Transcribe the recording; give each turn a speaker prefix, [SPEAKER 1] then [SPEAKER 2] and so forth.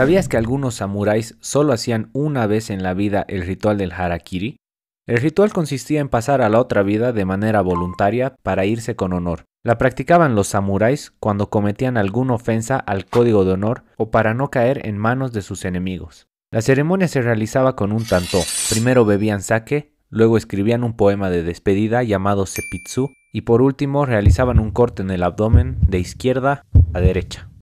[SPEAKER 1] ¿Sabías que algunos samuráis solo hacían una vez en la vida el ritual del harakiri? El ritual consistía en pasar a la otra vida de manera voluntaria para irse con honor. La practicaban los samuráis cuando cometían alguna ofensa al código de honor o para no caer en manos de sus enemigos. La ceremonia se realizaba con un tanto. Primero bebían sake, luego escribían un poema de despedida llamado sepitsu y por último realizaban un corte en el abdomen de izquierda a derecha.